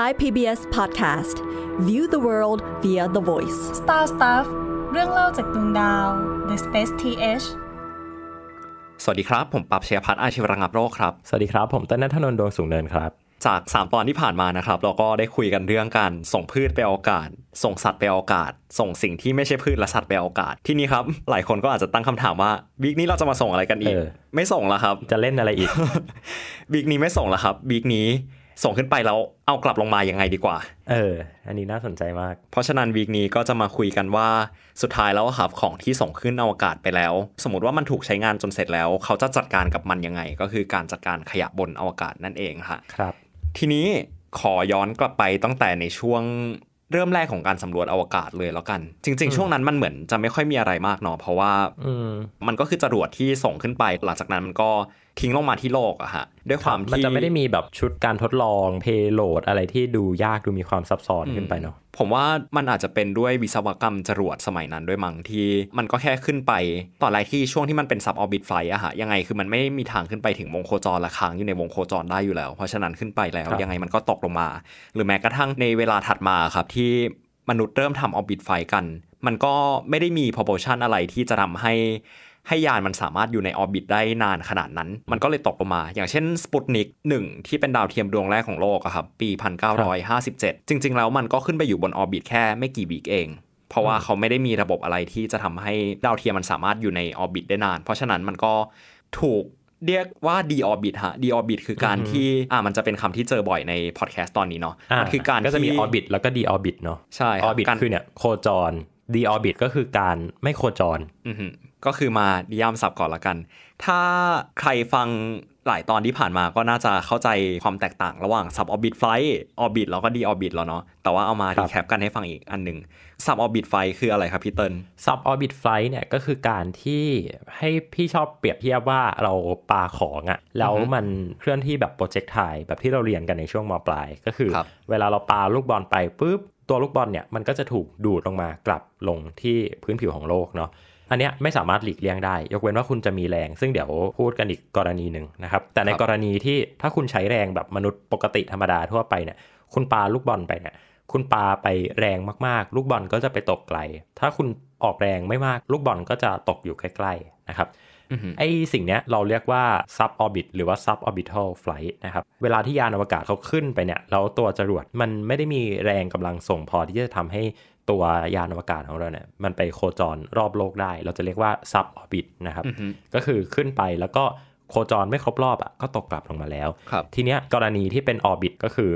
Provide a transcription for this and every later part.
Thai PBS Podcast View the world via the voice Star Stuff เรื่องเล่าจากดวงดาว The Space TH สวัสดีครับ ผมปับเชียพัฒน์อาชีวรังับโรคครับ สวัสดีครับ ผมต้นนัทนนท์ดวงสูงเนินครับ จาก 3 ตอนที่ผ่านมานะครับ เราก็ได้คุยกันเรื่องการส่งพืชไปอวกาศ ส่งสัตว์ไปอวกาศ ส่งสิ่งที่ไม่ใช่พืชและสัตว์ไปอวกาศ ที่นี้ครับ หลายคนก็อาจจะตั้งคำถามว่าวิกนี้เราจะมาส่งอะไรกันอีกออไม่ส่งแล้วครับ จะเล่นอะไรอีกวิกนี้ไม่ส่งแล้วครับวิกนี้ส่งขึ้นไปแล้วเอากลับลงมาอย่างไงดีกว่า เออ อันนี้น่าสนใจมาก เพราะฉะนั้นวีคนี้ก็จะมาคุยกันว่าสุดท้ายแล้วครับของที่ส่งขึ้นอวกาศไปแล้ว สมมติว่ามันถูกใช้งานจนเสร็จแล้วเขาจะจัดการกับมันยังไง ก็คือการจัดการขยะบนอวกาศนั่นเองค่ะครับ ทีนี้ขอย้อนกลับไปตั้งแต่ในช่วงเริ่มแรกของการสำรวจอวกาศเลยแล้วกัน จริงๆ ช่วงนั้นมันเหมือนจะไม่ค่อยมีอะไรมากเนาะเพราะว่ามันก็คือจรวดที่ส่งขึ้นไป หลังจากนั้นมันก็ทิ้งลงมาที่โลกอะฮะด้วยความที่มันจะไม่ได้มีแบบชุดการทดลองเพโลดอะไรที่ดูยากดูมีความซับซ้อนขึ้นไปเนาะผมว่ามันอาจจะเป็นด้วยวิศวกรรมจรวดสมัยนั้นด้วยมั้งที่มันก็แค่ขึ้นไปตอนไรที่ช่วงที่มันเป็น ซับออร์บิทไฟอะฮะยังไงคือมันไม่มีทางขึ้นไปถึงวงโคจรละครั้งอยู่ในวงโคจรได้อยู่แล้ว เพราะฉะนั้นขึ้นไปแล้วยังไงมันก็ตกลงมาหรือแม้กระทั่งในเวลาถัดมาครับที่มนุษย์เริ่มทำออร์บิทไฟกัน มันก็ไม่ได้มีพอร์ชั่นอะไรที่จะทำให้ให้ยานมันสามารถอยู่ในออร์บิทได้นานขนาดนั้น มันก็เลยตกลงมา อย่างเช่นสปุตนิกหนึ่งที่เป็นดาวเทียมดวงแรกของโลกครับ ปี 1957 จริง ๆ แล้วมันก็ขึ้นไปอยู่บนออร์บิทแค่ไม่กี่วีคเอง เพราะว่าเขาไม่ได้มีระบบอะไรที่จะทำให้ ดาวเทียมมันสามารถอยู่ในออร์บิทได้นาน เพราะฉะนั้นมันก็ถูกเรียกว่าดีออร์บิทฮะดีออร์บิทคือการที่อ่ามันจะเป็นคำที่เจอบ่อยในพอดแคสต์ตอนนี้เนาะมันคือการก็จะมีออร์บิทแล้วก็ดีออร์บิทเนาะใช่ออร์บิทคือเนี่ยโคจรดีออร์บิทก็คือการไม่โคจร ก็คือมาดิยามศัพท์ก่อนละกัน ถ้าใครฟังหลายตอนที่ผ่านมาก็น่าจะเข้าใจความแตกต่างระหว่างสับออร์บิทไฟออร์บิทแล้วก็ดีออร์บิทแล้วเนาะแต่ว่าเอามารีแคปกันให้ฟังอีกอันหนึ่งสับออร์บิทไฟคืออะไรครับพี่เติ้ลสับออร์บิทไฟเนี่ยก็คือการที่ให้พี่ชอบเปรียบเทียบว่าเราปาของอะ่ะแล้วมันเคลื่อนที่แบบโปรเจกต์ถ่ายแบบที่เราเรียนกันในช่วงมปลายก็คือคเวลาเราปาลูกบอลไปปุ๊บตัวลูกบอลเนี่ยมันก็จะถูกดูดลงมากลับลงที่พื้นผิวของโลกเนาะอันเนี้ยไม่สามารถหลีกเลี่ยงได้ ยกเว้นว่าคุณจะมีแรง ซึ่งเดี๋ยวพูดกันอีกกรณีหนึ่งนะครับ แต่ในกรณีที่ถ้าคุณใช้แรงแบบมนุษย์ปกติธรรมดาทั่วไปเนี่ยคุณปาลูกบอลไปเนี่ยคุณปาไปแรงมากๆลูกบอลก็จะไปตกไกล ถ้าคุณออกแรงไม่มากลูกบอลก็จะตกอยู่ใกล้ๆนะครับไอสิ่งเนี้ยเราเรียกว่า sub orbit หรือว่า sub orbital flight นะครับ เวลาที่ยานอวกาศเขาขึ้นไปเนี่ยแล้วตัวจรวดมันไม่ได้มีแรงกำลังส่งพอที่จะทำให้ตัวยานอวกาศของเราเนี่ยมันไปโคจรรอบโลกได้เราจะเรียกว่า sub orbit นะครับก็คือขึ้นไปแล้วก็โคจรไม่ครบรอบอ่ะก็ตกกลับลงมาแล้ว ทีเนี้ยกรณีที่เป็นออร์บิทก็คือ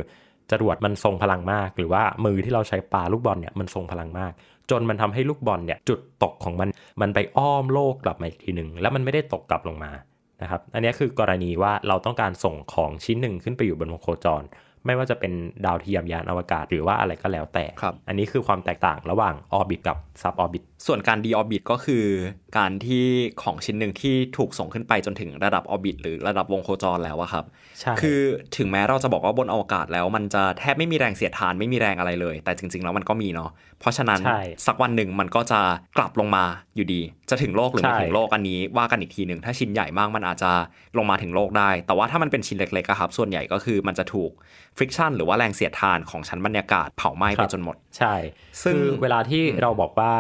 จรวดมันทรงพลังมาก หรือว่ามือที่เราใช้ปาลูกบอลเนี่ยมันทรงพลังมากจนมันทำให้ลูกบอลเนี่ยจุดตกของมัน มันไปอ้อมโลกกลับมาอีกทีหนึ่งแล้วมันไม่ได้ตกกลับลงมานะครับอันนี้คือกรณีว่าเราต้องการส่งของชิ้นหนึ่งขึ้นไปอยู่บนวงโคจร ไม่ว่าจะเป็นดาวเทียมยานอวกาศหรือว่าอะไรก็แล้วแต่อันนี้คือความแตกต่างระหว่างออร์บิทกับซับออร์บิทส่วนการดีออบิทก็คือ การที่ของชิ้นหนึ่งที่ถูกส่งขึ้นไปจนถึงระดับออบิท หรือระดับวงโคจรแล้วอะครับ ใช่ คือถึงแม้เราจะบอกว่าบนอวกาศแล้ว มันจะแทบไม่มีแรงเสียดทานไม่มีแรงอะไรเลย แต่จริงๆ แล้วมันก็มีเนาะ เพราะฉะนั้นสักวันหนึ่งมันก็จะกลับลงมาอยู่ดี จะถึงโลกหรือไม่ถึงโลกอันนี้ว่ากันอีกทีหนึ่งถ้าชิ้นใหญ่มากมันอาจจะลงมาถึงโลกได้ แต่ว่าถ้ามันเป็นชิ้นเล็กๆครับส่วนใหญ่ก็คือมันจะถูกฟริกชัน หรือว่าแรงเสียดทานของชั้นบรรยากาศเผาไหม้ไปจนหมดใช่ ซึ่งเวลาที่เราบอกว่า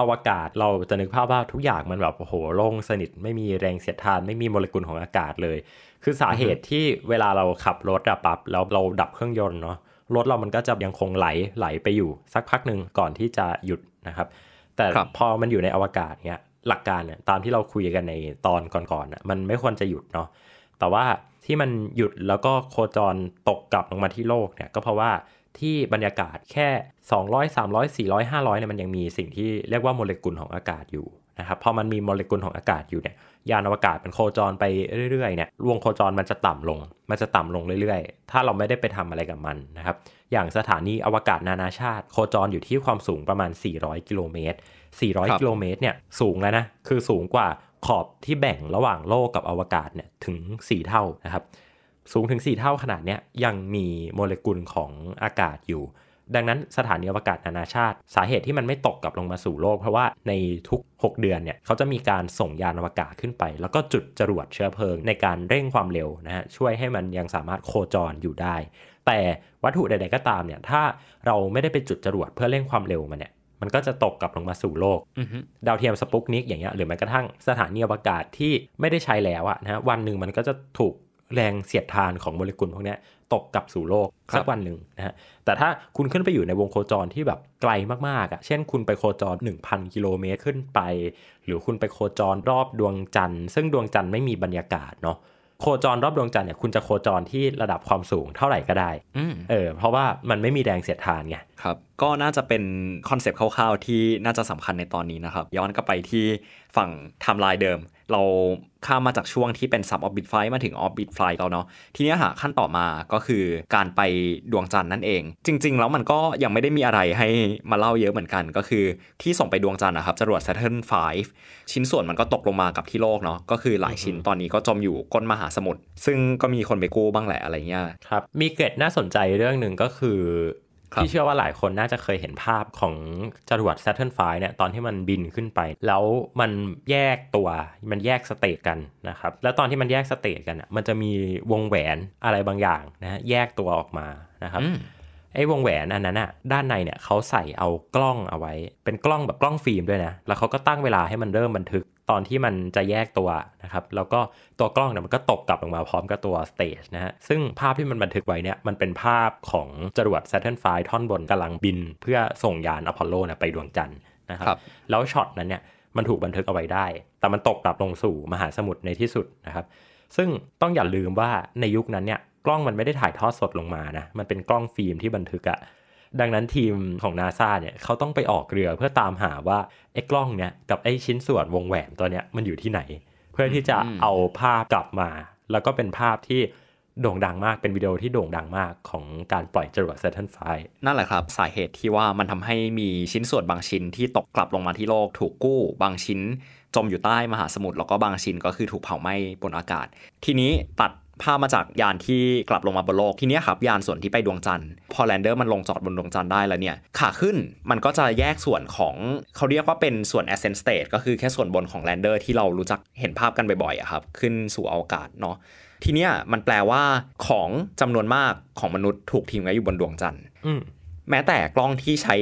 อวกาศเราจะนึกภาพว่าทุกอย่างมันแบบโอ้โหโล่งสนิท ไม่มีแรงเสียดทานไม่มีโมเลกุลของอากาศเลย คือสาเหตุที่เวลาเราขับรถอะปับแล้วเราดับเครื่องยนต์เนาะรถเรามันก็จะยังคงไหลไหลไปอยู่ สักพักหนึ่งก่อนที่จะหยุดนะครับ แต่พอมันอยู่ในอวกาศเนี้ยหลักการเนี่ยตามที่เราคุยกันในตอนก่อนๆมันไม่ควรจะหยุดเนาะ แต่ว่าที่มันหยุดแล้วก็โคจรตกกลับลงมาที่โลกเนี่ยก็เพราะว่าที่บรรยากาศแค่ 200 300 400 500เนี่ยมันยังมีสิ่งที่เรียกว่าโมเลกุลของอากาศอยู่นะครับพอมันมีโมเลกุลของอากาศอยู่เนี่ยยานอวกาศมันโคจรไปเรื่อยๆเนี่ยวงโคจรมันจะต่ำลง มันจะต่ำลงเรื่อยๆ ถ้าเราไม่ได้ไปทำอะไรกับมันนะครับ อย่างสถานีอวกาศนานาชาติ โคจรอยู่ที่ความสูงประมาณ 400กิโลเมตร400กิโลเมตรเนี่ยสูงแล้วนะ คือสูงกว่าขอบที่แบ่งระหว่างโลกกับอวกาศเนี่ยถึง 4 เท่านะครับสูงถึง 4 เท่าขนาดนี้ยังมีโมเลกุลของอากาศอยู่ ดังนั้นสถานีอวกาศนานาชาติ สาเหตุที่มันไม่ตกกลับลงมาสู่โลกเพราะว่าในทุก 6 เดือนเนี่ยเขาจะมีการส่งยานอวกาศขึ้นไป แล้วก็จุดจรวดเชื้อเพลิงในการเร่งความเร็วนะฮะช่วยให้มันยังสามารถโคจรอยู่ได้ แต่วัตถุใด ๆ ก็ตามเนี่ยถ้าเราไม่ได้ไปจุดจรวดเพื่อเร่งความเร็ว มันเนี่ยมันก็จะตกกลับลงมาสู่โลกดาวเทียมสปุกนิกอย่างเงี้ยหรือแม้กระทั่งสถานีอวกาศที่ไม่ได้ใช้แล้วอะนะวันหนึ่งมันก็จะถูกแรงเสียดทานของโมเลกุลพวกนี้ตกกลับสู่โลกสักวันหนึ่งนะฮะ แต่ถ้าคุณขึ้นไปอยู่ในวงโคจรที่แบบไกลมากๆอ่ะเช่น คุณไปโคจร 1,000 กิโลเมตร ขึ้นไป หรือคุณไปโคจรรอบดวงจันทร์ ซึ่งดวงจันทร์ไม่มีบรรยากาศเนาะ โคจรรอบดวงจันทร์เนี่ยคุณจะโคจรที่ระดับความสูงเท่าไหร่ก็ได้เออ เพราะว่ามันไม่มีแรงเสียดทานไงครับก็น่าจะเป็นคอนเซปต์คร่าวๆ ที่น่าจะสำคัญในตอนนี้นะครับ ย้อนกลับไปที่ฝั่งไทม์ไลน์เดิมเราข้ามมาจากช่วงที่เป็นซับออร์บิทไฟมาถึงออร์บิทไฟแล้วเนาะ ทีนี้หาขั้นต่อมาก็คือการไปดวงจันทร์นั่นเอง จริง ๆ แล้วมันก็ยังไม่ได้มีอะไรให้มาเล่าเยอะเหมือนกัน ก็คือที่ส่งไปดวงจันทร์นะครับ จรวด Saturn 5 ชิ้นส่วนมันก็ตกลงมากับที่โลกเนาะ ก็คือหลายชิ้นตอนนี้ก็จมอยู่ก้นมหาสมุทรซึ่งก็มีคนไปกู้บ้างแหละอะไรเงี้ยครับมีเกร็ดน่าสนใจเรื่องหนึ่งก็คือที่เชื่อว่าหลายคนน่าจะเคยเห็นภาพของจรวด Saturn V เนี่ยตอนที่มันบินขึ้นไป แล้วมันแยกตัวมันแยกสเตจกันนะครับแล้วตอนที่มันแยกสเตจกันอ่ะมันจะมีวงแหวนอะไรบางอย่างนะแยกตัวออกมานะครับไอ้วงแหวนอันนั้นอะด้านในเนี่ยเขาใส่เอากล้องเอาไว้เป็นกล้องแบบกล้องฟิล์มด้วยนะแล้วเขาก็ตั้งเวลาให้มันเริ่มบันทึกตอนที่มันจะแยกตัวนะครับแล้วก็ตัวกล้องเนี่ยมันก็ตกกลับลงมาพร้อมกับตัวสเตจนะฮะซึ่งภาพที่มันบันทึกไว้เนี่ยมันเป็นภาพของจรวด Saturn V ท่อนบนกำลังบิน เพื่อส่งยานอพอลโลเนี่ยไปดวงจันทร์นะครับแล้วช็อตนั้นเนี่ยมันถูกบันทึกเอาไว้ได้ แต่มันตกกลับลงสู่มหาสมุทรในที่สุดนะครับซึ่งต้องอย่าลืมว่าในยุคนั้นเนี่ยกล้องมันไม่ได้ถ่ายทอดสดลงมานะมันเป็นกล้องฟิล์มที่บันทึกอะดังนั้นทีมของนาซาเนี่ยเขาต้องไปออกเรือเพื่อตามหาว่าไอ้กล้องเนี่ยกับไอ้ชิ้นส่วนวงแหวนตัวเนี้ยมันอยู่ที่ไหน เพื่อที่จะเอาภาพกลับมา แล้วก็เป็นภาพที่โด่งดังมากเป็นวิดีโอที่โด่งดังมากของการปล่อยจรวดเซ t u r n V นั่นแหละครับสาเหตุที่ว่ามันทำให้มีชิ้นส่วนบางชิ้นที่ตกกลับลงมาที่โลกถูกกู้บางชิ้น จมอยู่ใต้มหาสมุทรแล้วก็บางชิ้น ก็คือถูกเผาไหม้บนอากาศ ทีนี้ตัดพามาจากยานที่กลับลงมาบนโลกทีนี้ครับ ยานส่วนที่ไปดวงจันทร์พอแลนเดอร์มันลงจอดบนดวงจันทร์ได้แล้วเนี่ย ขาขึ้นมันก็จะแยกส่วนของเขาเรียกว่าเป็นส่วน ascent stage ก็คือแค่ส่วนบนของแลนเดอร์ที่เรารู้จักเห็นภาพกันบ่อยๆครับ ขึ้นสู่อวกาศเนาะทีเนี้ยมันแปลว่าของจำนวนมากของมนุษย์ถูกทิ้งไว้อยู่บนดวงจันทร์แม้แต่กล้องที่ใช้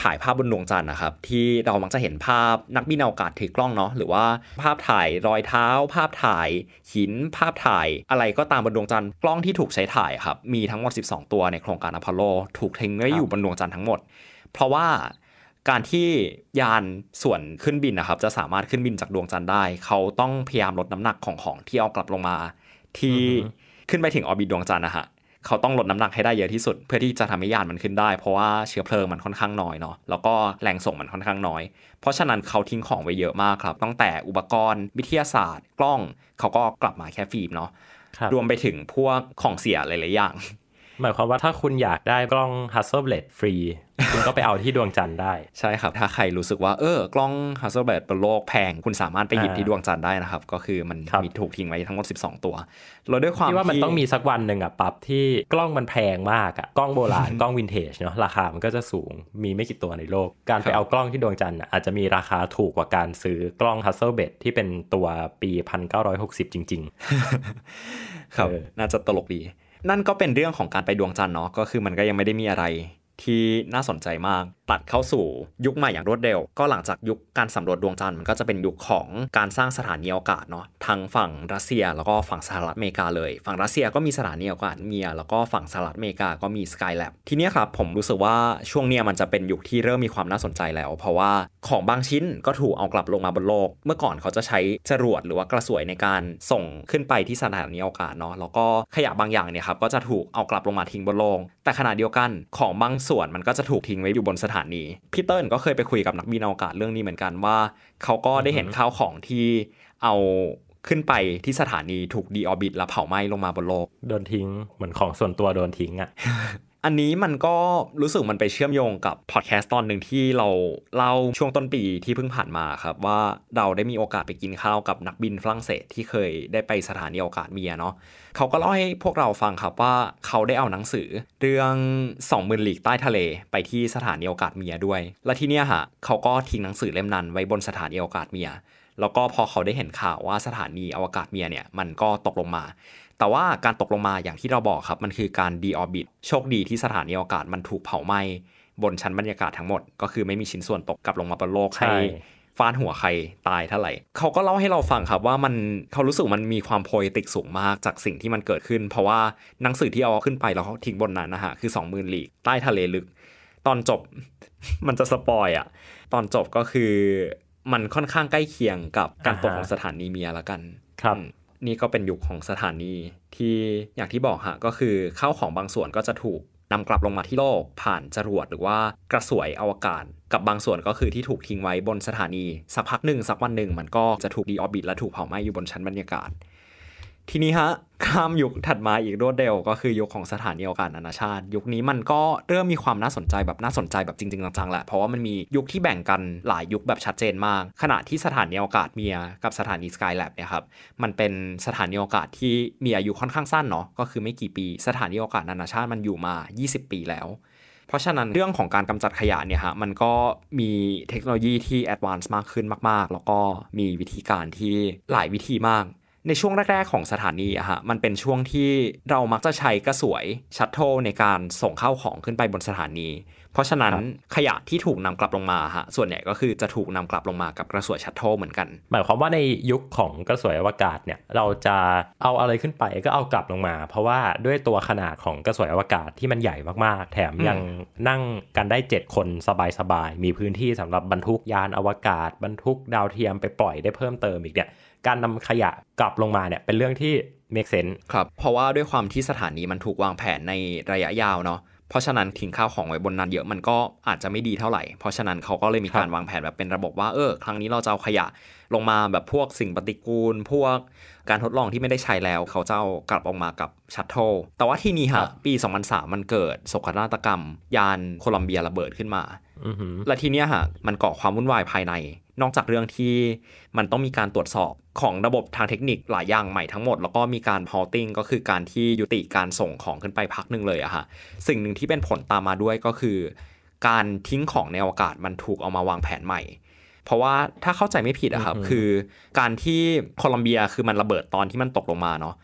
ถ่ายภาพบนดวงจันทร์นะครับ ที่เรามักจะเห็นภาพนักบินอวกาศถือกล้องเนาะหรือว่าภาพถ่ายรอยเท้า ภาพถ่ายหินภาพถ่ายอะไรก็ตามบนดวงจันทร์กล้องที่ถูกใช้ถ่ายครับมีทั้งหมด12 ตัวในโครงการอพอลโลถูกทิ้งไว้อยู่บนดวงจันทร์ทั้งหมดเพราะว่าการที่ยานส่วนขึ้นบินนะครับ จะสามารถขึ้นบินจากดวงจันทร์ได้ เขาต้องพยายามลดน้ำหนักของของที่เอากลับลงมา ที่ขึ้นไปถึงออร์บิทดวงจันทร์นะฮะเขาต้องลดน้ำหนักให้ได้เยอะที่สุดเพื่อที่จะทำให้ยานมันขึ้นได้เพราะว่าเชื้อเพลิงมันค่อนข้างน้อยเนาะแล้วก็แรงส่งมันค่อนข้างน้อย เพราะฉะนั้นเขาทิ้งของไว้เยอะมากครับตั้งแต่อุปกรณ์ วิทยาศาสตร์กล้อง เขาก็กลับมาแค่ฟิล์มเนาะรวมไปถึงพวกของเสียหลายๆอย่างหมายความว่าถ้าคุณอยากได้กล้อง Hasselblad ฟรีคุณก็ไปเอาที่ดวงจันทร์ได้ ใช่ครับ ถ้าใครรู้สึกว่า เออ กล้อง Hasselblad บนโลกแพงคุณสามารถไปหยิบที่ดวงจันทร์ได้นะครับ ก็คือมันมีถูกทิ้งไว้ทั้งหมด12 ตัว เราด้วยความที่ว่ามันต้องมีสักวันหนึ่งอะปั๊บที่กล้องมันแพงมากอะกล้องโบราณกล้องวินเทจเนาะราคามันก็จะสูงมีไม่กี่ตัวในโลก การไปเอากล้องที่ดวงจันทร์อาจจะมีราคาถูกกว่าการซื้อกล้อง Hasselblad ที่เป็นตัวปี1960จริง ๆ ครับ น่าจะตลกดีนั่นก็เป็นเรื่องของการไปดวงจันทร์เนาะ ก็คือมันก็ยังไม่ได้มีอะไรที่น่าสนใจมากตัดเข้าสู่ ยุคใหม่อย่างรวดเร็ว ก็หลังจากยุคการสำรวจดวงจันทร์มันก็จะเป็นยุคของการสร้างสถานีอวกาศเนาะทางฝั่งรัสเซียแล้วก็ฝั่งสหรัฐอเมริกาเลย ฝั่งรัสเซียก็มีสถานีอวกาศเมียแล้วก็ฝั่งสหรัฐอเมริกาก็มีสกายแล็บ ทีนี้ครับผมรู้สึกว่าช่วงเนี้ยมันจะเป็นยุคที่เริ่มมีความน่าสนใจแล้ว เพราะว่าของบางชิ้นก็ถูกเอากลับลงมาบนโลก เมื่อก่อนเขาจะใช้จรวดหรือว่ากระสวยในการส่งขึ้นไปที่สถานีอวกาศเนาะ แล้วก็ขยะบางอย่างเนี่ยครับก็จะถูกเอากลับลงมาทิ้งบนโลก แต่ขณะเดียวกันของบางส่วนมันก็จะถูกทิ้งไว้อยู่บนสถานีพี่เติ้ลก็เคยไปคุยกับนักบินอวกาศเรื่องนี้เหมือนกันว่า เขาก็ได้เห็นข้าวของที่เอาขึ้นไปที่สถานีถูกดีออบิทแล้วเผาไหม้ลงมาบนโลกโดนทิ้งเหมือนของส่วนตัวโดนทิ้งอะ่ะอันนี้มันก็รู้สึกมันไปเชื่อมโยงกับพอดแคสต์ตอนหนึ่งที่เราเล่าช่วงต้นปีที่เพิ่งผ่านมาครับ ว่าเราได้มีโอกาสไปกินข้าวกับนักบินฝรั่งเศสที่เคยได้ไปสถานีอวกาศเมียเนาะเขาก็เล่าให้พวกเราฟังครับว่าเขาได้เอาหนังสือเรื่อง20,000หลีกใต้ทะเลไปที่สถานีอวกาศเมียด้วยและที่เนี้ยฮะเขาก็ทิ้งหนังสือเล่มนั้น ไว้บนสถานีอวกาศเมีย แล้วก็พอเขาได้เห็นข่าวว่าสถานีอวกาศเมียเนี่ยมันก็ตกลงมาแต่ว่าการตกลงมาอย่างที่เราบอกครับ มันคือการดีออบิทโชคดีที่สถานีอวกาศมันถูกเผาไหม้ บนชั้นบรรยากาศทั้งหมด ก็คือไม่มีชิ้นส่วนตกกลับลงมาบนโลก ใหฟานหัวใครตายเท่าไหร่ เขาก็เล่าให้เราฟังครับว่ามันเขารู้สึกมันมีความโพยติกสูงมากจากสิ่งที่มันเกิดขึ้น เพราะว่าหนังสือที่เอาขึ้นไปแล้วเขาทิ้งบนนั้นนะฮะคือ 20,000ลีกใต้ทะเลลึก ตอนจบมันจะสปอยอะตอนจบก็คือ มันค่อนข้างใกล้เคียงกับการตกของสถานีเมียละกันครับนี่ก็เป็นยุคของสถานี ที่อย่างที่บอกฮะก็คือเข้าของบางส่วนก็จะถูกนำกลับลงมาที่โลกผ่านจรวดหรือว่ากระสวยอวกาศ กับบางส่วนก็คือที่ถูกทิ้งไว้บนสถานี สักพักหนึ่งสักวันหนึ่ง มันก็จะถูกดีออบิทและถูกเผาไหม้อยู่บนชั้นบรรยากาศทีนี้ฮะข้ามยุคถัดมาอีกรวดเร็วก็คือยุคของสถานีอวกาศนานาชาติ ยุคนี้มันก็เริ่มมีความน่าสนใจแบบน่าสนใจแบบจริงๆจังๆแหละ เพราะว่ามันมียุคที่แบ่งกันหลายยุคแบบชัดเจนมาก ขณะที่สถานีอวกาศเมียกับสถานีสกายแลบเนี่ยครับ มันเป็นสถานีอวกาศที่มีอายุค่อนข้างสั้นเนาะ ก็คือไม่กี่ปี สถานีอวกาศนานาชาติมันอยู่มา 20 ปีแล้ว เพราะฉะนั้นเรื่องของการกำจัดขยะเนี่ยฮะ มันก็มีเทคโนโลยีที่แอดวานซ์มากขึ้นมากๆ แล้วก็มีวิธีการที่หลายวิธีมากในช่วงแรกๆของสถานีอะฮะมันเป็นช่วงที่เรามักจะใช้กระสวยชัตโติในการส่งเข้าของขึ้นไปบนสถานี เพราะฉะนั้นขยะที่ถูกนำกลับลงมาฮะส่วนใหญ่ก็คือจะถูกนำกลับลงมากับกระสวยชัตโติเหมือนกันหมายความว่าในยุคของกระสวยอวกาศเนี่ยเราจะเอาอะไรขึ้นไปก็เอากลับลงมา เพราะว่าด้วยตัวขนาดของกระสวยอวกาศที่มันใหญ่มากๆ แถมยังนั่งกันได้ 7 คนสบายๆมีพื้นที่สำหรับบรรทุกยานอวกาศบรรทุกดาวเทียมไปปล่อยได้เพิ่มเติมอีกเนี่ยการนำขยะกลับลงมาเนี่ยเป็นเรื่องที่เมกเซนครับเพราะว่าด้วยความที่สถานีมันถูกวางแผนในระยะยาวเนาะเพราะฉะนั้นทิ้งข้าวของไว้บนนั้น เยอะมันก็อาจจะไม่ดีเท่าไหร่เพราะฉะนั้นเขาก็เลยมีการวางแผนแบบเป็นระบบว่าเออ ครั้งนี้เราจะเอาขยะลงมาแบบพวกสิ่งปฏิกูล พวกการทดลองที่ไม่ได้ใช้แล้วเขาจะเอากลับออกมากับชัตโต้แต่ว่าที่นี่ฮะปี2003 มันเกิดโศกนาฏกรรม ยานโคลอมเบียระเบิดขึ้นมาและทีเนี้ยฮะมันก่อความวุ่นวายภายในนอกจากเรื่องที่มันต้องมีการตรวจสอบของระบบทางเทคนิคหลายอย่างใหม่ทั้งหมดแล้วก็มีการ halting ก็คือการที่ยุติการส่งของขึ้นไปพักหนึ่งเลยอะค่ะสิ่งหนึ่งที่เป็นผลตามมาด้วยก็คือ การทิ้งของในอวกาศมันถูกเอามาวางแผนใหม่ เพราะว่าถ้าเข้าใจไม่ผิดอะครับ คือการที่โคลอมเบียคือมันระเบิดตอนที่มันตกลงมาเนาะ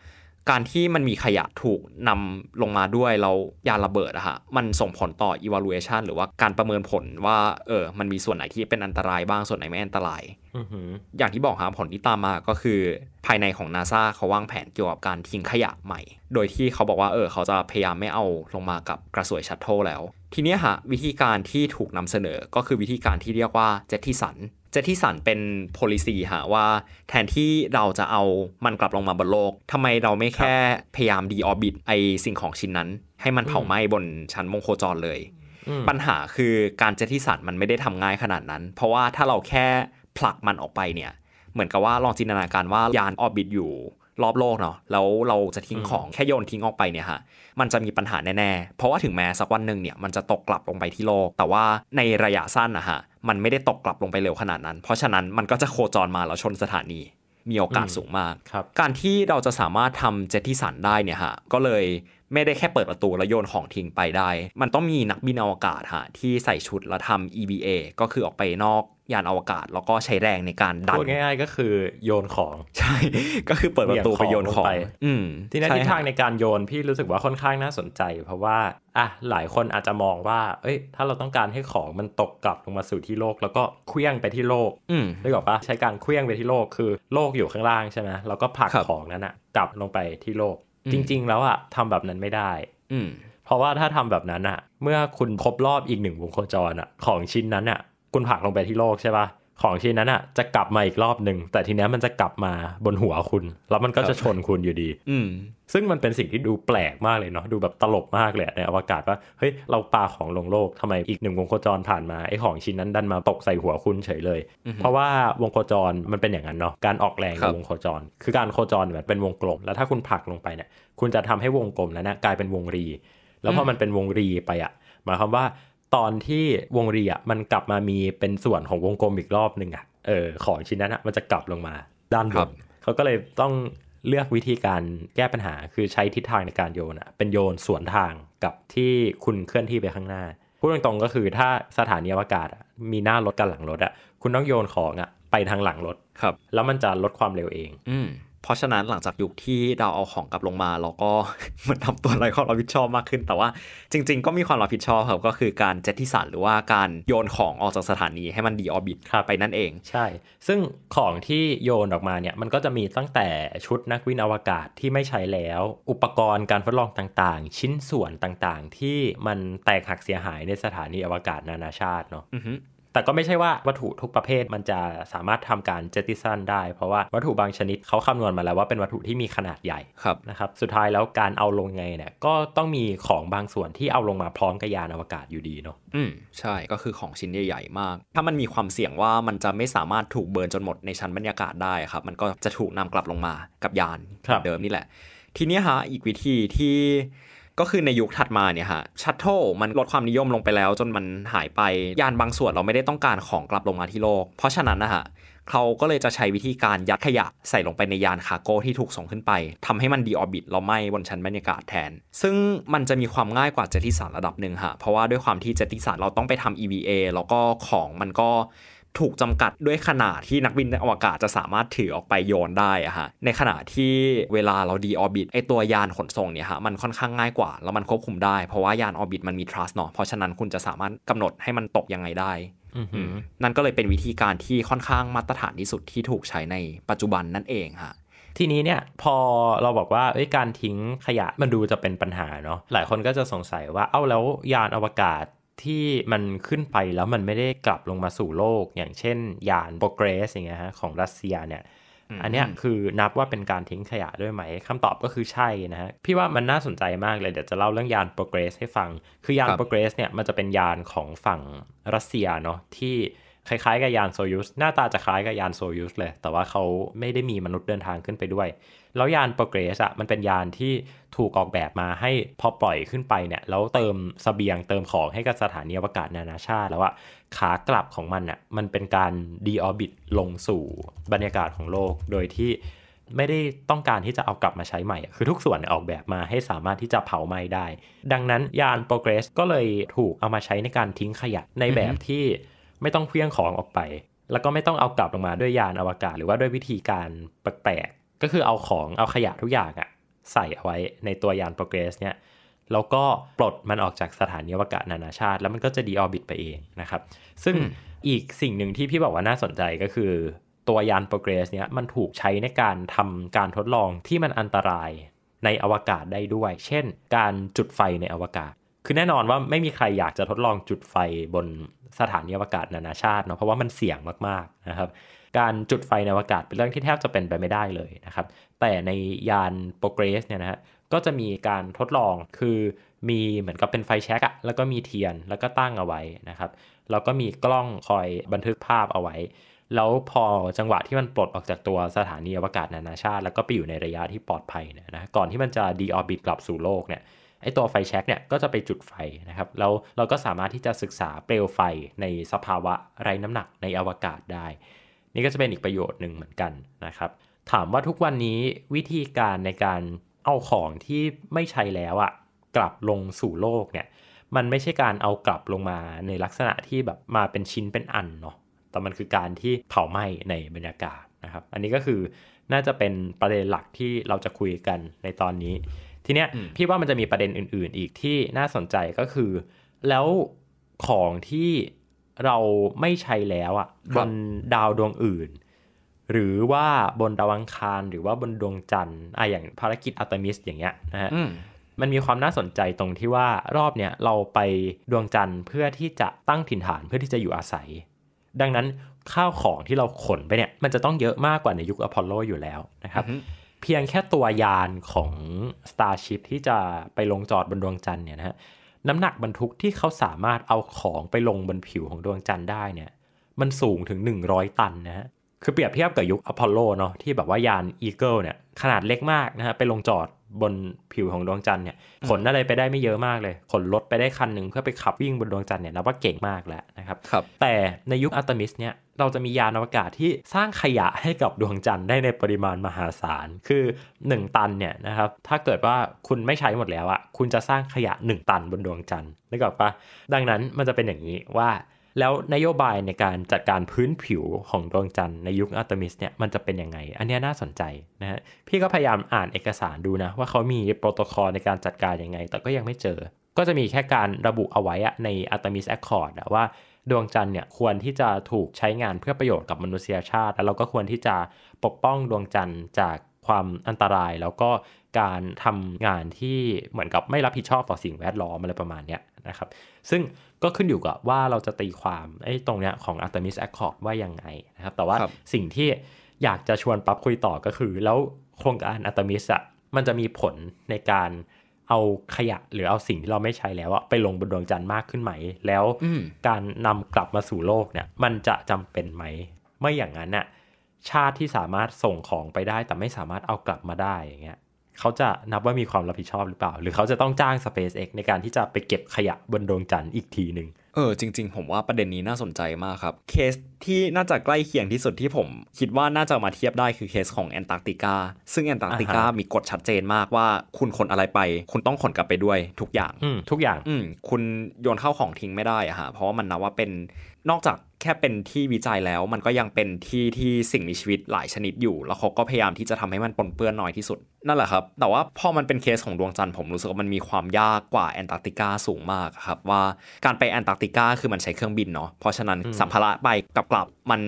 การที่มันมีขยะถูกนำลงมาด้วยเรายาระเบิดอะฮะมันส่งผลต่อ evaluation หรือว่าการประเมินผลว่าเออมันมีส่วนไหนที่เป็นอันตรายบ้างส่วนไหนไม่อันตรายอย่างที่บอกครับผลที่ตามมาก็คือภายในของนาซาเขาวางแผนเกี่ยวกับการทิ้งขยะใหม่ โดยที่เขาบอกว่าเออเขาจะพยายามไม่เอาลงมากับกระสวยชัตโท้แล้ว ทีนี้ฮะวิธีการที่ถูกนำเสนอก็คือวิธีการที่เรียกว่าเจตที่สัน เจตที่สันเป็น policy ฮะว่า แทนที่เราจะเอามันกลับลงมาบนโลกทำไมเราไม่แค่พยายามดีออบิทไอสิ่งของชิ้นนั้นให้มันเผาไหม้บนชั้นมงโคจรเลย ปัญหาคือการเจตที่สันมันไม่ได้ทำง่ายขนาดนั้น เพราะว่าถ้าเราแค่ผลักมันออกไปเนี่ย เหมือนกับว่าลองจินตนาการว่ายานออร์บิทอยู่ รอบโลกเนาะแล้วเราจะทิ้งของแค่โยนทิ้งออกไปเนี่ยฮะมันจะมีปัญหาแน่ๆ เพราะว่าถึงแม้สักวันหนึ่งเนี่ยมันจะตกกลับลงไปที่โลก แต่ว่าในระยะสั้นนะฮะมันไม่ได้ตกกลับลงไปเร็วขนาดนั้น เพราะฉะนั้นมันก็จะโคจรมาแล้วชนสถานีมีโอกาสสูงมากการที่เราจะสามารถทำเจตที่สันได้เนี่ยฮะก็เลยไม่ได้แค่เปิดประตูแล้วโยนของทิ้งไปได้ มันต้องมีนักบินอวกาศฮะที่ใส่ชุดแล้วทำ EVA ก็คือออกไปนอกยานอวกาศ แล้วก็ใช้แรงในการดันพูดง่ายๆ ก็คือโยนของใช่ ก็คือเปิดประตูไปโยนของอืมที่นั้นทิศทางในการโยนพี่รู้สึกว่าค่อนข้างน่าสนใจ เพราะว่าอ่ะหลายคนอาจจะมองว่าเอ้ย ถ้าเราต้องการให้ของมันตกกลับลงมาสู่ที่โลก แล้วก็เคลี่ยงไปที่โลกอืมได้บอกปะใช้การเคลี่ยงไปที่โลกคือโลกอยู่ข้างล่างใช่ไหมเราก็ผลักของนั้นอะกลับลงไปที่โลกจริงๆ แล้วอะทำแบบนั้นไม่ได้ อืเพราะว่าถ้าทำแบบนั้นอะเมื่อคุณครบรอบอีกหนึ่งวงโคจรอะของชิ้นนั้นอะคุณผักลงไปที่โลกใช่ปะของชิ้นนั้นอะจะกลับมาอีกรอบหนึ่งแต่ทีเนี้ยมันจะกลับมาบนหัวคุณ แล้วมันก็จะชนคุณอยู่ดี อืซึ่งมันเป็นสิ่งที่ดูแปลกมากเลยเนาะดูแบบตลกมากเลยในอวกาศว่าเฮ้ยเราปาของลงโลกทำไมอีกหนึ่งวงโคจรผ่านมาไอ้ของชิ้นนั้นดันมาตกใส่หัวคุณเฉยเลยเพราะว่าวงโคจรมันเป็นอย่างนั้นเนาะการออกแรงของวงโคจร คือการโคจรแบบเป็นวงกลมแล้วถ้าคุณผลักลงไปเนี่ยคุณจะทำให้วงกลมนั้นนะกลายเป็นวงรี แล้วพอมันเป็นวงรีไปอ่ะหมายความว่าตอนที่วงรีอ่ะมันกลับมามีเป็นส่วนของวงกลมอีกรอบหนึ่งอ่ะ เออของชิ้นนั้นอ่ะมันจะกลับลงมา ด้านบนเขาก็เลยต้องเลือกวิธีการแก้ปัญหา คือใช้ทิศทางในการโยนอ่ะ เป็นโยนสวนทางกับที่คุณเคลื่อนที่ไปข้างหน้า พูดตรงๆก็คือถ้าสถานีอวกาศมีหน้ารถกับหลังรถอ่ะคุณต้องโยนของอ่ะไปทางหลังรถ ครับ แล้วมันจะลดความเร็วเอง อืเพราะฉะนั้นหลังจากยุคที่ดาวเอาของกลับลงมาเราก็มันทำตัวอะไรความรับผิดชอบมากขึ้น แต่ว่าจริง ๆ ก็มีความรับผิดชอบครับก็คือการเจ็ต่สันหรือว่าการโยนของออกจากสถานี ให้มันดีออบิทไปนั่นเอง ใช่ ซึ่งของที่โยนออกมาเนี่ยมันก็จะมีตั้งแต่ชุดนักวินอวกาศที่ไม่ใช้แล้ว อุปกรณ์การทดลองต่างๆ ชิ้นส่วนต่างๆ ที่มันแตกหักเสียหายในสถานีอวกาศนานาชาติเนาะแต่ก็ไม่ใช่ว่าวัตถุทุกประเภทมันจะสามารถทำการเจติซันได้ เพราะว่าวัตถุบางชนิดเขาคำนวณมาแล้วว่าเป็นวัตถุที่มีขนาดใหญ่ครับนะครับ สุดท้ายแล้วการเอาลงไงเนี่ยก็ต้องมีของบางส่วนที่เอาลงมาพร้อมกับยานอวกาศอยู่ดีเนาะอืมใช่ก็คือของชิ้นใหญ่ๆมาก ถ้ามันมีความเสี่ยงว่ามันจะไม่สามารถถูกเบิร์นจนหมดในชั้นบรรยากาศได้ครับ มันก็จะถูกนำกลับลงมากับยานเดิมนี่แหละ ทีนี้ฮะอีกวิธีที่ก็คือในยุคถัดมาเนี่ยฮะชัตโต้มันลดความนิยมลงไปแล้วจนมันหายไปยานบางส่วนเราไม่ได้ต้องการของกลับลงมาที่โลก เพราะฉะนั้นนะฮะเขาก็เลยจะใช้วิธีการยัดขยะใส่ลงไปในยานคาร์โก้ที่ถูกส่งขึ้นไป ทำให้มันดีออบิทล้วไหมบนชั้นบรรยากาศแทน ซึ่งมันจะมีความง่ายกว่าเจติสารระดับหนึ่งฮะเพราะว่าด้วยความที่เจติสารเราต้องไปทำ EVA แล้วก็ของมันก็ถูกจำกัดด้วยขนาดที่นักบินในอวกาศจะสามารถถือออกไปโยนได้อะฮะ ในขณะที่เวลาเราดีออบิทไอตัวยานขนส่งเนี่ยฮะมันค่อนข้างง่ายกว่าแล้วมันควบคุมได้เพราะว่ายานออบิทมันมีทรัสเนาะเพราะฉะนั้นคุณจะสามารถกำหนดให้มันตกยังไงได้ นั่นก็เลยเป็นวิธีการที่ค่อนข้างมาตรฐานที่สุดที่ถูกใช้ในปัจจุบันนั่นเองฮะทีนี้เนี่ยพอเราบอกว่าการทิ้งขยะมันดูจะเป็นปัญหาเนาะหลายคนก็จะสงสัยว่าเอ้าแล้วยานอวกาศที่มันขึ้นไปแล้วมันไม่ได้กลับลงมาสู่โลก อย่างเช่น ยานโปรเกรสอย่างเงี้ยฮะ ของรัสเซียเนี่ย อันนี้คือนับว่าเป็นการทิ้งขยะด้วยไหม คำตอบก็คือใช่นะฮะ พี่ว่ามันน่าสนใจมากเลยเดี๋ยวจะเล่าเรื่องยานโปรเกรสให้ฟังคือยานโปรเกรสเนี่ยมันจะเป็นยานของฝั่งรัสเซียเนาะที่คล้ายๆ กับยานโซยุสหน้าตาจะคล้ายกับยานโซยุสเลยแต่ว่าเขาไม่ได้มีมนุษย์เดินทางขึ้นไปด้วยแล้วยานโปรเกรสอะมันเป็นยานที่ถูกออกแบบมาให้พอปล่อยขึ้นไปเนี่ยแล้วเติมสเสบียงเติมของให้กับสถานีอวกาศนานาชาติ แล้วอะขากลับของมันอะมันเป็นการดีออบิทลงสู่ บรรยากาศของโลก โดยที่ไม่ได้ต้องการที่จะเอากลับมาใช้ใหม่ คือทุกส่วนออกแบบมาให้สามารถที่จะเผาไหม้ได้ ดังนั้นยาน Progress ก็เลยถูกเอามาใช้ในการทิ้งขยะในแบบที่ไม่ต้องเคลี้ยงของออกไป แล้วก็ไม่ต้องเอากลับลงมาด้วยยานอวกาศ หรือว่าด้วยวิธีการแปลกก็คือเอาของเอาขยะทุกอย่างอะใส่เอาไว้ในตัวยานโปรเกรสเนี่ยแล้วก็ปลดมันออกจากสถานีอวกาศนานาชาติ แล้วมันก็จะดีออบิทไปเองนะครับ ซึ่งอีกสิ่งหนึ่งที่พี่บอกว่าน่าสนใจก็คือตัวยานโปรเกรสเนี่ยมันถูกใช้ในการทำการทดลองที่มันอันตรายในอวกาศได้ด้วย เช่นการจุดไฟในอวกาศ คือแน่นอนว่าไม่มีใครอยากจะทดลองจุดไฟบนสถานีอวกาศนานาชาติเนาะเพราะว่ามันเสี่ยงมากๆนะครับการจุดไฟในอากาศเป็นเรื่องที่แทบจะเป็นไปไม่ได้เลยนะครับ แต่ในยานโปรเกรสเนี่ยนะฮะ ก็จะมีการทดลองคือ มีเหมือนกับเป็นไฟแช็กอะแล้วก็มีเทียน แล้วก็ตั้งเอาไว้นะครับ แล้วก็มีกล้องคอยบันทึกภาพเอาไว้ แล้วพอจังหวะที่มันปลดออกจากตัวสถานีอวกาศนานาชาติ แล้วก็ไปอยู่ในระยะที่ปลอดภัยนะ ก่อนที่มันจะดีออร์บิทกลับสู่โลกเนี่ย ไอตัวไฟแช็กเนี่ย ก็จะไปจุดไฟนะครับ แล้วเราก็สามารถที่จะศึกษาเปลวไฟในสภาวะไร้น้ำหนักในอวกาศได้นี่ก็จะเป็นอีกประโยชน์หนึ่งเหมือนกันนะครับ ถามว่าทุกวันนี้วิธีการในการเอาของที่ไม่ใช้แล้วอะกลับลงสู่โลกเนี่ย มันไม่ใช่การเอากลับลงมาในลักษณะที่แบบมาเป็นชิ้นเป็นอันเนาะแต่มันคือการที่เผาไหม้ในบรรยากาศนะครับ อันนี้ก็คือน่าจะเป็นประเด็นหลักที่เราจะคุยกันในตอนนี้ ทีเนี้ยพี่ว่ามันจะมีประเด็นอื่น ๆ อีกที่น่าสนใจก็คือแล้วของที่เราไม่ใช้แล้วอะ่ะบนดาวดวงอื่น หรือว่าบนดาวอังคารหรือว่าบนดวงจันทร์อะอย่างภารกิจอัตมิส อย่างเงี้ยนะฮะมันมีความน่าสนใจตรงที่ว่ารอบเนี้ยเราไปดวงจันทร์เพื่อที่จะตั้งถิ่นฐานเพื่อที่จะอยู่อาศัย ดังนั้นข้าวของที่เราขนไปเนี่ย มันจะต้องเยอะมากกว่าในยุคอพอลโล อยู่แล้วนะครับ เพียงแค่ตัวยานของ Starship ที่จะไปลงจอดบนดวงจันทร์เนี่ยนะฮะน้ำหนักบรรทุกที่เขาสามารถเอาของไปลงบนผิวของดวงจันทร์ได้เนี่ยมันสูงถึง 100 ตันนะฮะคือเปรียบเทียบกับยุคอพอลโลเนาะที่แบบว่ายานอีเกิลเนี่ยขนาดเล็กมากนะฮะไปลงจอดบนผิวของดวงจันทร์เนี่ยขนอะไรไปได้ไม่เยอะมากเลย ขนรถไปได้คันหนึ่งเพื่อไปขับวิ่งบนดวงจันทร์เนี่ยนับว่าเก่งมากแล้วนะครับรบแต่ในยุคอัลตมิสเนี่ยเราจะมียานอวกาศที่สร้างขยะให้กับดวงจันทร์ได้ในปริมาณมหาศาล คือ 1 ตัน เนี่ยนะครับ ถ้าเกิดว่าคุณไม่ใช้หมดแล้วอะคุณจะสร้างขยะ 1 ตันบนดวงจันทร์นึกออกปะดังนั้นมันจะเป็นอย่างนี้ว่า แล้วนโยบายในการจัดการพื้นผิวของดวงจันทร์ในยุคอัลตมิสเนี่ยมันจะเป็นยังไง อันนี้น่าสนใจนะฮะพี่ก็พยายามอ่านเอกสารดูนะว่าเขามีโปรโตโคอลในการจัดการยังไง แต่ก็ยังไม่เจอ ก็จะมีแค่การระบุเอาไว้ในอัลตมิสแอคคอร์ดว่าดวงจันทร์เนี่ยควรที่จะถูกใช้งานเพื่อประโยชน์กับมนุษยชาติ แล้วเราก็ควรที่จะปกป้องดวงจันทร์จากความอันตรายแล้วก็การทำงานที่เหมือนกับไม่รับผิดชอบต่อสิ่งแวดล้อมอะไรประมาณนี้นะครับซึ่งก็ขึ้นอยู่กับว่าเราจะตีความไอ้ตรงเนี้ยของ Artemis Accord ว่ายังไงนะครับแต่ว่าสิ่งที่อยากจะชวนปั๊บคุยต่อก็คือ แล้วโครงการ Artemis อะมันจะมีผลในการเอาขยะหรือเอาสิ่งที่เราไม่ใช้แล้วอะไปลงบนดวงจันทร์มากขึ้นไหม แล้วการนำกลับมาสู่โลกเนี่ย มันจะจำเป็นไหมไม่อย่างนั้นน่ะชาติที่สามารถส่งของไปได้แต่ไม่สามารถเอากลับมาได้อย่างเงี้ยเขาจะนับว่ามีความรับผิดชอบหรือเปล่า หรือเขาจะต้องจ้าง SpaceX ในการที่จะไปเก็บขยะบนดวงจันทร์อีกทีหนึ่งเออจริง ๆ ผมว่าประเด็นนี้น่าสนใจมากครับ เคสที่น่าจะใกล้เคียงที่สุดที่ผมคิดว่าน่าจะมาเทียบได้คือเคสของแอนตาร์กติกาซึ่งแอนตาร์กติกามีกฎชัดเจนมากว่าคุณขนอะไรไปคุณต้องขนกลับไปด้วยทุกอย่างทุกอย่างอืคุณโยนเข้าของทิ้งไม่ได้อะฮะเพราะว่ามันนับว่าเป็นนอกจากแค่เป็นที่วิจัยแล้วมันก็ยังเป็นที่ที่สิ่งมีชีวิตหลายชนิดอยู่ แล้วเขาก็พยายามที่จะทำให้มันปนเปื้อนน้อยที่สุดนั่นแหละครับ แต่ว่าพอมันเป็นเคสของดวงจันทร์ผมรู้สึกว่ามันมีความยากกว่าแอนตาร์กติกาสูงมากครับ ว่าการไปแอนตาร์กติกาคือมันใช้เครื่องบินเนาะเพราะฉะนั้นสัมภาระไปกับกลับมัน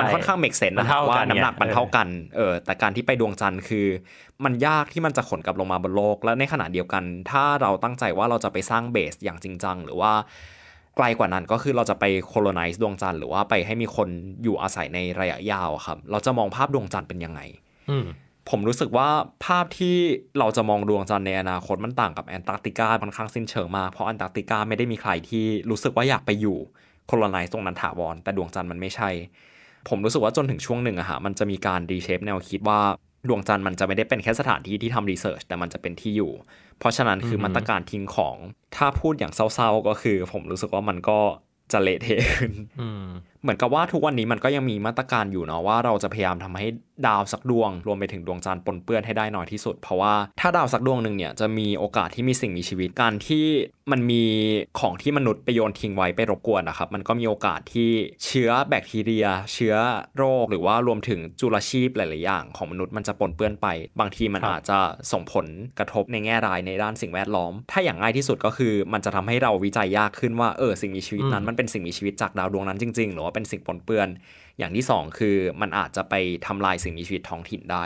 มันค่อนข้างเมกเซนนะครับว่าน้ำหนักมันเท่ากันเออแต่การที่ไปดวงจันทร์คือ มันยากที่มันจะขนกลับลงมาบนโลกและในขณะเดียวกัน ถ้าเราตั้งใจว่าเราจะไปสร้างเบสอย่างจริงจังหรือว่าไกลกว่านั้นก็คือเราจะไป colonize ดวงจันทร์หรือว่าไปให้มีคนอยู่อาศัยในระยะยาวครับ เราจะมองภาพดวงจันทร์เป็นยังไง ผมรู้สึกว่าภาพที่เราจะมองดวงจันทร์ในอนาคตมันต่างกับแอนตาร์กติกาค่อนข้างสิ้นเชิงมากเพราะแอนตาร์กติกาไม่ได้มีใครที่รู้สึกว่าอยากไปอยู่ c o ล o ไน z e ตรงนั้นถาวรแต่ดวงจันทร์มันไม่ใช่ ผมรู้สึกว่าจนถึงช่วงหนึ่งอะฮะมันจะมีการดีเชฟแนวคิดว่าดวงจันทร์มันจะไม่ได้เป็นแค่สถานที่ที่ทำรีเสิร์ชแต่มันจะเป็นที่อยู่ เพราะฉะนั้นคือมาตรการทิ้งของถ้าพูดอย่างเศร้าๆ ก็คือผมรู้สึกว่ามันก็จะเละเทขึ้นเหมือนกับว่าทุกวันนี้มันก็ยังมีมาตรการอยู่เนาะว่าเราจะพยายามทำให้ดาวสักดวงรวมไปถึงดวงจันทร์ปนเปื้อนให้ได้น้อยที่สุดเพราะว่า ถ้าดาวสักดวงหนึ่งเนี่ยจะมีโอกาสที่มีสิ่งมีชีวิตการที่มันมีของที่มนุษย์ไปโยนทิ้งไว้ไปรบกวนนะครับมันก็มีโอกาสที่เชื้อแบคทีเรีย เชื้อโรคหรือว่ารวมถึงจุลชีพหลายๆ อย่างของมนุษย์มันจะปนเปื้อนไป บางทีมันอาจจะส่งผลกระทบในแง่รายในด้านสิ่งแวดล้อม ถ้าอย่างง่ายที่สุดก็คือ มันจะทำให้เราวิจัยยากขึ้น ว่าเออสิ่งมีชีวิตนั้นมันเป็นสิ่งมีชีวิตจากดาวดวงนั้น จริงๆหรือว่าเป็นสิ่งปนเปื้อน อย่างที่2คือมันอาจจะไปทำลายสิ่งมีชีวิตท้องถิ่นได้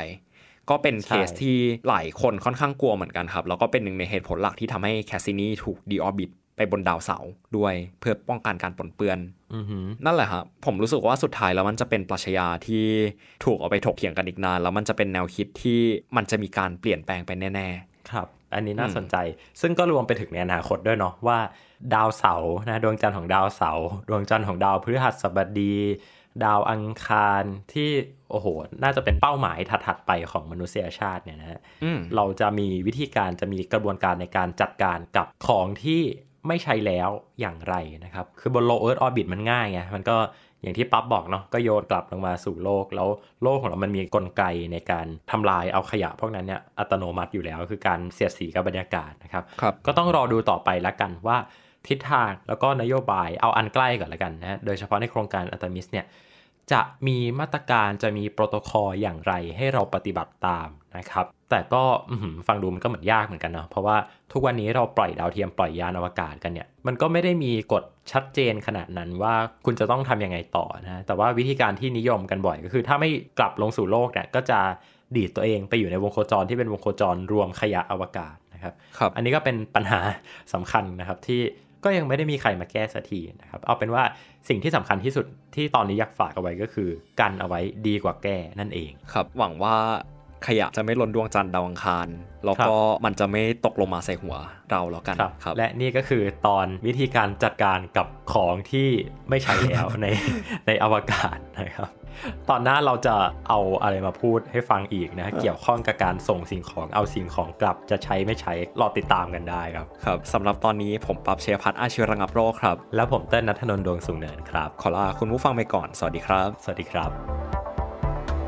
ก็เป็นเคสที่หลายคนค่อนข้างกลัวเหมือนกันครับ แล้วก็เป็นหนึ่งในเหตุผลหลักที่ทำให้แคสซินีถูกดีออร์บิทไปบนดาวเสาด้วยเพื่อป้องกันการปนเปื้อน นั่นแหละครับ ผมรู้สึกว่าสุดท้ายแล้วมันจะเป็นปรัชญาที่ถูกเอาไปถกเถียงกันอีกนาน แล้วมันจะเป็นแนวคิดที่มันจะมีการเปลี่ยนแปลงไปแน่ ๆ ครับ อันนี้น่าสนใจ ซึ่งก็รวมไปถึงในอนาคตด้วยเนาะว่าดาวเสาร์นะดวงจันทร์ของดาวเสาร์ดวงจันทร์ของดาวพฤหัสบดี ดาวอังคารที่โอ้โหน่าจะเป็นเป้าหมายถัดๆไปของมนุษยชาติเนี่ยนะเราจะมีวิธีการจะมีกระบวนการในการจัดการกับของที่ไม่ใช้แล้วอย่างไรนะครับ คือบนโลเอิร์ธออร์บิทมันง่ายไงมันก็อย่างที่ปั๊บบอกเนาะก็โยนกลับลงมาสู่โลก แล้วโลกของเรามันมีกลไกในการทำลายเอาขยะพวกนั้นเนี่ยอัตโนมัติอยู่แล้ว คือการเสียดสีกับบรรยากาศนะครับรบก็ต้องรอดูต่อไปแล้วกันว่าทิศทาง แล้วก็นโยบายเอาอันใกล้ก่อนละกันนะ โดยเฉพาะในโครงการอัตมิสเนี่ยจะมีมาตรการจะมีโปรโตโคอลอย่างไรให้เราปฏิบัติตามนะครับ แต่ก็ฟังดูมันก็เหมือนยากเหมือนกันเนาะเพราะว่าทุกวันนี้เราปล่อยดาวเทียมปล่อยยานอวกาศกันเนี่ย มันก็ไม่ได้มีกฎชัดเจนขนาดนั้นว่าคุณจะต้องทํำยังไงต่อนะแต่ว่าวิธีการที่นิยมกันบ่อย ก็คือ ถ้าไม่กลับลงสู่โลกเนี่ยก็จะดีดตัวเองไปอยู่ในวงโครจรที่เป็นวงโครจรรวมขยะอวกาศนะครับรบอันนี้ก็เป็นปัญหาสำคัญนะครับที่ก็ยังไม่ได้มีใครมาแก้สักทีนะครับ เอาเป็นว่าสิ่งที่สำคัญที่สุดที่ตอนนี้อยากฝากเอาไว้ก็คือ กันเอาไว้ดีกว่าแก้นั่นเองครับ หวังว่าขยะจะไม่ล้นดวงจันทร์ดาวอังคาร แล้วก็มันจะไม่ตกลงมาใส่หัวเราแล้วกันครับ และนี่ก็คือตอนวิธีการจัดการกับของที่ไม่ใช้แล้วในในอวกาศนะครับ ตอนหน้าเราจะเอาอะไรมาพูดให้ฟังอีกนะเกี่ยวข้องกับการส่งสิ่งของเอาสิ่งของกลับ จะใช้ไม่ใช้รอติดตามกันได้ครับครับสำหรับตอนนี้ผมปั๊บเชียพัฒอาชีวระงับโรคครับแล้วผมเต้นนัทนนท์ดวงสุงเนินครับ ขอลาคุณผู้ฟังไปก่อนสวัสดีครับสวัสดีครับ